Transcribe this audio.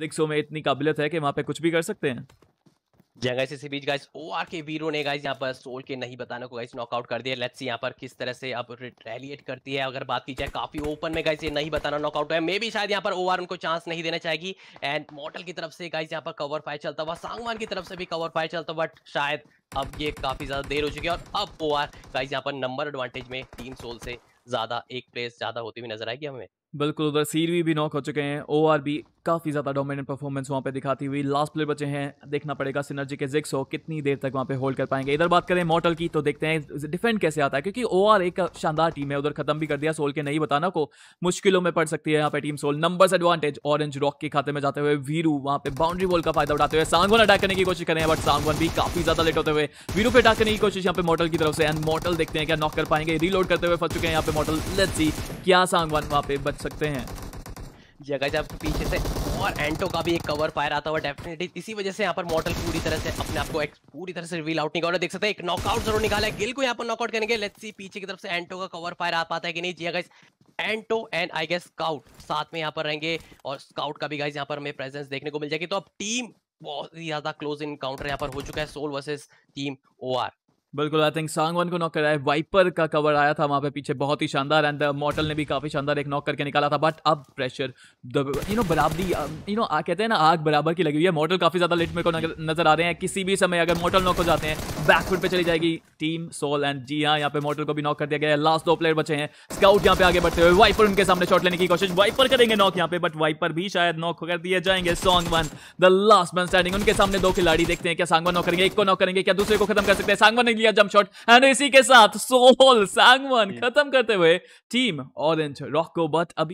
रिक्सो में इतनी काबिलियत है कि वहाँ पे कुछ भी कर सकते हैं जगह से बीच गाइस ओआर के वीरो ने गाइस यहाँ पर सोल के नहीं बताने को गाइस नॉकआउट कर दिया लेट्स सी यहाँ पर किस तरह से अब रैलिएट करती है अगर बात की जाए काफी ओपन में गाइस ये नहीं बताना नॉकआउट है मे भी शायद यहाँ पर ओआर उनको चांस नहीं देना चाहेगी एंड मॉडल की तरफ से गाइस यहाँ पर कवर फायर चलता हुआ सांगवान की तरफ से भी कवर फायर चलता हुआ बट शायद अब ये काफी ज्यादा देर हो चुकी है और अब ओआर गाइस यहाँ पर नंबर एडवांटेज में टीम सोल से ज्यादा एक प्लेस ज्यादा होती हुई नजर आएगी हमें बिल्कुल उधर सीरवी भी नॉक हो चुके हैं ओ आर भी काफ़ी ज़्यादा डोमिनेंट परफॉर्मेंस वहाँ पे दिखाती हुई लास्ट प्लेयर बचे हैं देखना पड़ेगा सिनर्जी के जिक्स हो कितनी देर तक वहाँ पे होल्ड कर पाएंगे इधर बात करें मॉटल की तो देखते हैं डिफेंड कैसे आता है क्योंकि ओ आर एक शानदार टीम है उधर खत्म भी कर दिया सोल के नहीं बताना को मुश्किलों में पड़ सकती है यहाँ पे team Soul number advantage Orange Rock के खाते में जाते हुए वीरू वहाँ पे बाउंड्री बॉल का फायदा उठाते हुए सांगवन अटैक करने की कोशिश करें बट सांगवन भी काफ़ी ज़्यादा लेट होते हुए वीरू पे अटैक करने की कोशिश यहाँ पे मॉटल की तरफ से एंड मॉटल देखते हैं क्या नॉक कर पाएंगे रीलोड करते हुए फंस चुके हैं यहाँ पे मॉटल लेट्स सी क्या सांगवन वहाँ पे बच सकते हैं जगह जब आपके पीछे से और एंटो का भी एक कवर फायर आता हुआ डेफिनेटली इसी वजह से यहाँ पर मॉडल पूरी तरह से अपने आप को पूरी तरह से रिवील आउट नहीं कर देख सकते हैं एक नॉकआउट जरूर निकाला है गिल को यहाँ पर नॉकआउट करेंगे लेट्स सी पीछे की तरफ से एंटो का कवर फायर आ पाता है कि नहीं जी गाइस एंटो एंड आई गेस स्काउट साथ में यहाँ पर रहेंगे और स्काउट का भी गाइस यहाँ पर हमें प्रेजेंस देखने को मिल जाएगी तो अब टीम बहुत ही ज्यादा क्लोज इनकाउंटर यहाँ पर हो चुका है Soul versus team O R बिल्कुल आई थिंक सांग वन को नॉक कराया वाइपर का कवर आया था वहाँ पे पीछे बहुत ही शानदार एंड मॉटल uh, ने भी काफ़ी शानदार एक नॉक करके निकाला था बट अब प्रेशर यू नो बराबरी यू um, नो कहते हैं ना आग बराबर की लगी हुई है मॉटल काफ़ी ज़्यादा लेट में को नजर आ रहे हैं किसी भी समय अगर मॉटल नॉक हो जाते हैं बैकफुट पे चली जाएगी टीम सोल एंड जी हाँ यहाँ पे मॉटल को भी नॉक कर दिया गया है लास्ट दो प्लेयर बचे हैं स्काउट यहाँ पे आगे बढ़ते हुए वाइपर उनके सामने शॉट लेने की कोशिश वाइपर करेंगे नॉक यहाँ पे बट वाइपर भी शायद नॉक कर दिए जाएंगे Sangwan the last man standing उनके सामने दो खिलाड़ी देखते हैं क्या सांगवन नॉक करेंगे एक को नॉक करेंगे क्या दूसरे को खत्म कर सकते हैं सांगवन ने लिया जंप शॉट एंड इसी के साथ सोल सैंगवन खत्म करते हुए टीम ऑरेंज रॉक को बट अभी